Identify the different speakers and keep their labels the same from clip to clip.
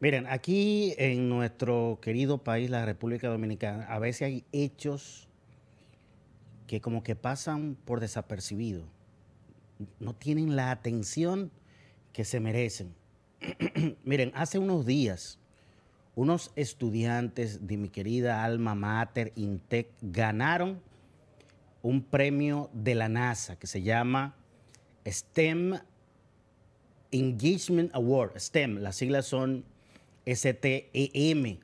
Speaker 1: Miren, aquí en nuestro querido país, la República Dominicana, a veces hay hechos que como que pasan por desapercibido, no tienen la atención que se merecen. Miren, hace unos días, unos estudiantes de mi querida alma mater Intec ganaron un premio de la NASA que se llama STEM Engagement Award. STEM, las siglas son STEM,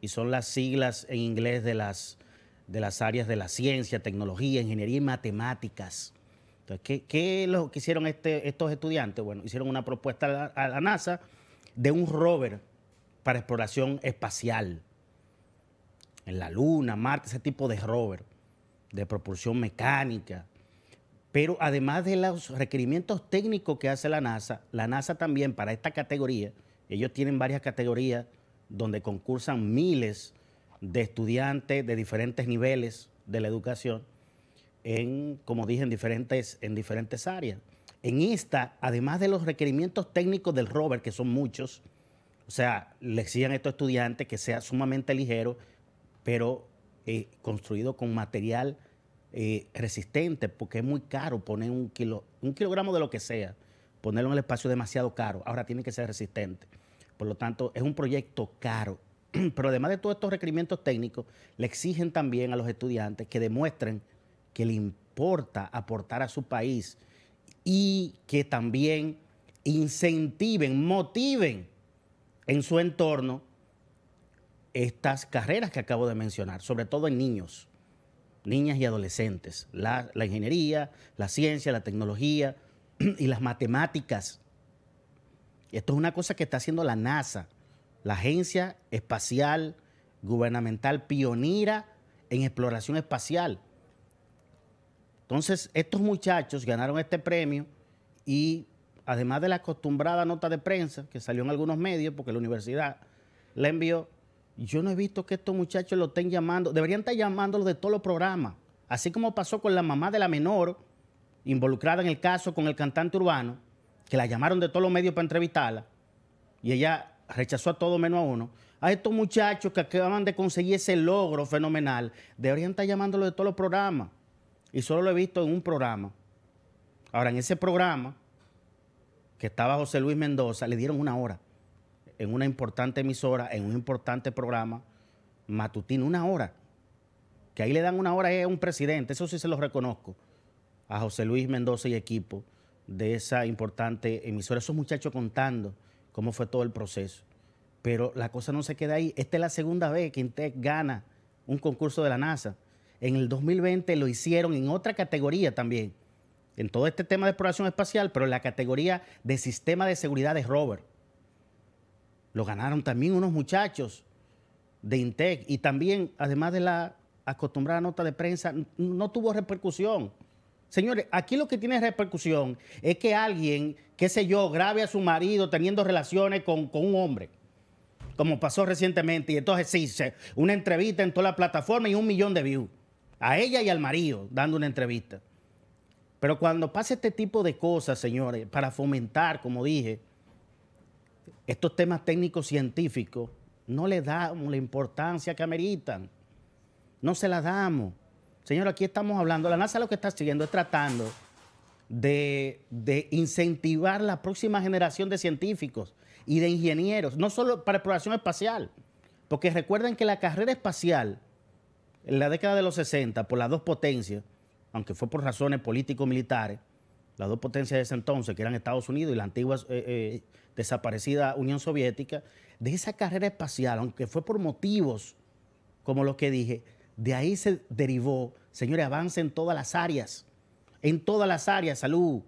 Speaker 1: y son las siglas en inglés de las, de las áreas de la ciencia, tecnología, ingeniería y matemáticas. Entonces, ¿qué, lo que hicieron este, estos estudiantes? Bueno, hicieron una propuesta a la, NASA de un rover para exploración espacial en la Luna, Marte, ese tipo de rover de propulsión mecánica. Pero además de los requerimientos técnicos que hace la NASA, la NASA también para esta categoría ellos tienen varias categorías donde concursan miles de estudiantes de diferentes niveles de la educación, en, como dije, en diferentes, en diferentes áreas. En esta, además de los requerimientos técnicos del rover, que son muchos, o sea, le exigen a estos estudiantes que sea sumamente ligero, pero eh, construido con material eh, resistente, porque es muy caro poner un, kilo, un kilogramo de lo que sea ponerlo en el espacio demasiado caro. Ahora tiene que ser resistente. Por lo tanto, es un proyecto caro. Pero además de todos estos requerimientos técnicos, le exigen también a los estudiantes que demuestren que le importa aportar a su país y que también incentiven, motiven en su entorno estas carreras que acabo de mencionar, sobre todo en niños, niñas y adolescentes, la, ingeniería, la ciencia, la tecnología, y las matemáticas. Esto es una cosa que está haciendo la NASA, la agencia espacial gubernamental pionera en exploración espacial. Entonces, estos muchachos ganaron este premio y además de la acostumbrada nota de prensa que salió en algunos medios, porque la universidad la envió, yo no he visto que estos muchachos lo estén llamando, deberían estar llamándolos de todos los programas, así como pasó con la mamá de la menor, involucrada en el caso con el cantante urbano, que la llamaron de todos los medios para entrevistarla, y ella rechazó a todo menos a uno, a estos muchachos que acababan de conseguir ese logro fenomenal, deberían estar llamándolo de todos los programas. Y solo lo he visto en un programa. Ahora, en ese programa, que estaba José Luis Mendoza, le dieron una hora en una importante emisora, en un importante programa matutino, una hora. Que ahí le dan una hora a un presidente, eso sí se los reconozco a José Luis Mendoza y equipo de esa importante emisora, esos muchachos contando cómo fue todo el proceso. Pero la cosa no se queda ahí. Esta es la segunda vez que Intec gana un concurso de la NASA. En el 2020 lo hicieron en otra categoría también, en todo este tema de exploración espacial, pero en la categoría de sistema de seguridad de rover. Lo ganaron también unos muchachos de Intec y también, además de la acostumbrada nota de prensa, no tuvo repercusión. Señores, aquí lo que tiene repercusión es que alguien, qué sé yo, grave a su marido teniendo relaciones con, un hombre, como pasó recientemente, y entonces sí, una entrevista en toda la plataforma y un millón de views, a ella y al marido dando una entrevista. Pero cuando pasa este tipo de cosas, señores, para fomentar, como dije, estos temas técnicos científicos, no le damos la importancia que ameritan. No se la damos. Señor, aquí estamos hablando, la NASA lo que está siguiendo es tratando de, incentivar la próxima generación de científicos y de ingenieros, no solo para exploración espacial, porque recuerden que la carrera espacial en la década de los 60, por las dos potencias, aunque fue por razones político-militares, las dos potencias de ese entonces, que eran Estados Unidos y la antigua eh, eh, desaparecida Unión Soviética, de esa carrera espacial, aunque fue por motivos como los que dije, de ahí se derivó, señores, avance en todas las áreas, en todas las áreas, salud,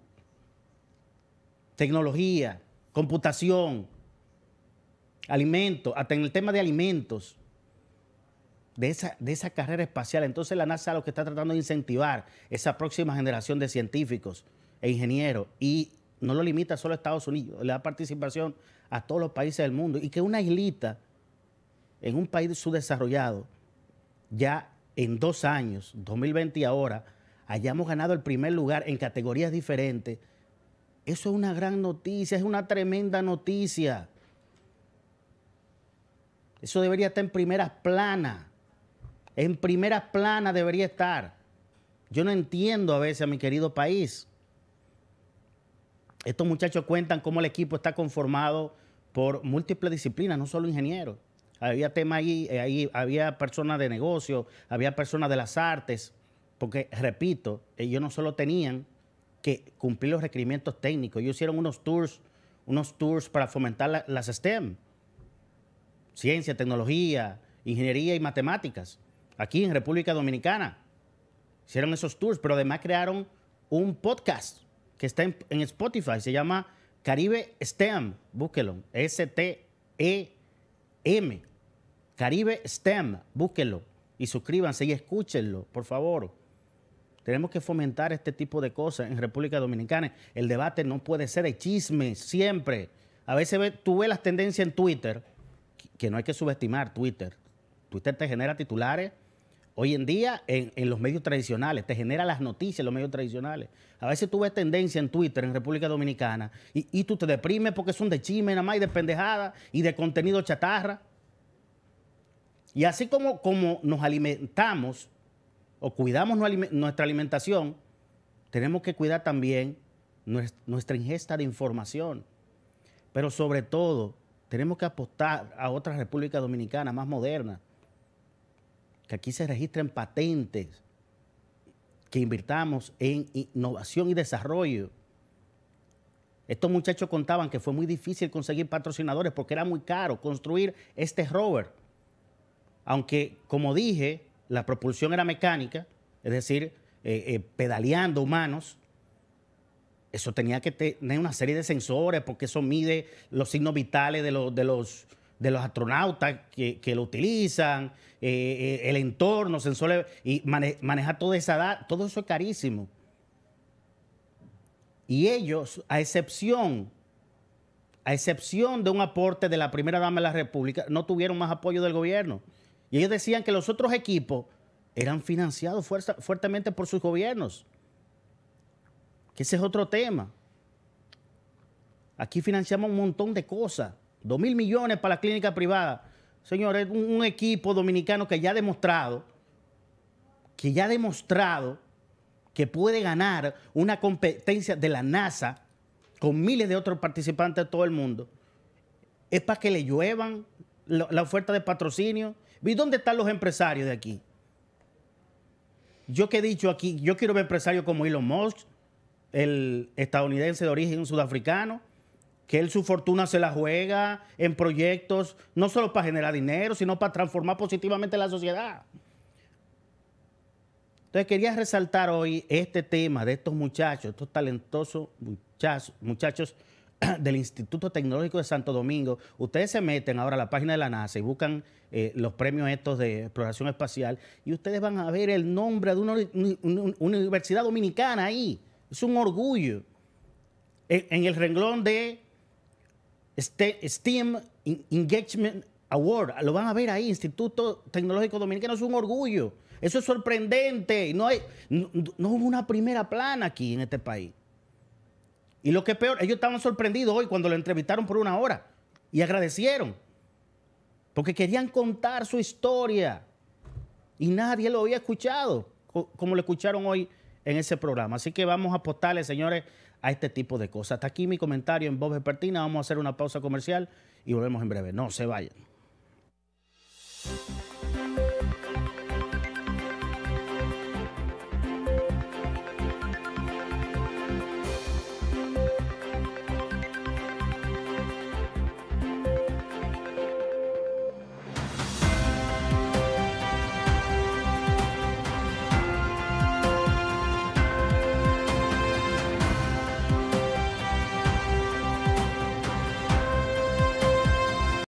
Speaker 1: tecnología, computación, alimentos, hasta en el tema de alimentos, de esa, de esa carrera espacial. Entonces la NASA lo que está tratando de incentivar esa próxima generación de científicos e ingenieros y no lo limita solo a Estados Unidos, le da participación a todos los países del mundo y que una islita en un país subdesarrollado ya en dos años, 2020 y ahora, hayamos ganado el primer lugar en categorías diferentes, eso es una gran noticia, es una tremenda noticia. Eso debería estar en primeras planas. En primeras planas debería estar. Yo no entiendo a veces a mi querido país. Estos muchachos cuentan cómo el equipo está conformado por múltiples disciplinas, no solo ingenieros había tema ahí, eh, había personas de negocio, había personas de las artes, porque, repito, ellos no solo tenían que cumplir los requerimientos técnicos, ellos hicieron unos tours, unos tours para fomentar las STEM, ciencia, tecnología, ingeniería y matemáticas, aquí en República Dominicana. Hicieron esos tours, pero además crearon un podcast que está en, Spotify, se llama Caribe STEM, búsquelo, S-T-E-M. Caribe STEM, búsquenlo y suscríbanse y escúchenlo, por favor. Tenemos que fomentar este tipo de cosas en República Dominicana. El debate no puede ser de chisme siempre. A veces ve, tú ves las tendencias en Twitter, que no hay que subestimar Twitter. Twitter te genera titulares. Hoy en día en, los medios tradicionales, te genera las noticias en los medios tradicionales. A veces tú ves tendencia en Twitter, en República Dominicana, y, tú te deprimes porque son de chisme nada más y de pendejada y de contenido chatarra. Y así como, como nos alimentamos o cuidamos nuestra alimentación, tenemos que cuidar también nuestra ingesta de información. Pero sobre todo, tenemos que apostar a otra República Dominicana más moderna, que aquí se registren patentes, que invirtamos en innovación y desarrollo. Estos muchachos contaban que fue muy difícil conseguir patrocinadores porque era muy caro construir este rover aunque como dije, la propulsión era mecánica, es decir, eh, eh, pedaleando humanos, eso tenía que tener una serie de sensores porque eso mide los signos vitales de los, de los, de los astronautas que, lo utilizan, eh, el entorno, sensores, y manejar toda esa edad, todo eso es carísimo. Y ellos, a excepción, a excepción de un aporte de la primera dama de la República, no tuvieron más apoyo del gobierno. Y ellos decían que los otros equipos eran financiados fuertemente por sus gobiernos. Que ese es otro tema. Aquí financiamos un montón de cosas. Dos mil millones para la clínica privada. Señores, un, un equipo dominicano que ya ha demostrado, que ya ha demostrado que puede ganar una competencia de la NASA con miles de otros participantes de todo el mundo, es para que le lluevan la oferta de patrocinio ¿Y dónde están los empresarios de aquí? Yo que he dicho aquí, yo quiero ver empresarios como Elon Musk, el estadounidense de origen sudafricano, que él su fortuna se la juega en proyectos, no solo para generar dinero, sino para transformar positivamente la sociedad. Entonces quería resaltar hoy este tema de estos muchachos, estos talentosos muchachos, muchachos del Instituto Tecnológico de Santo Domingo. Ustedes se meten ahora a la página de la NASA y buscan eh, los premios estos de exploración espacial y ustedes van a ver el nombre de una, universidad dominicana ahí. Es un orgullo. E, en, el renglón de STEAM Engagement Award, lo van a ver ahí, Instituto Tecnológico Dominicano, es un orgullo. Eso es sorprendente. No, hay, no hubo una primera plana aquí en este país. Y lo que es peor, ellos estaban sorprendidos hoy cuando lo entrevistaron por una hora y agradecieron. Porque querían contar su historia. Y nadie lo había escuchado, como lo escucharon hoy en ese programa. Así que vamos a apostarle, señores, a este tipo de cosas. Hasta aquí mi comentario en Voz Pertina. Vamos a hacer una pausa comercial y volvemos en breve. No se vayan.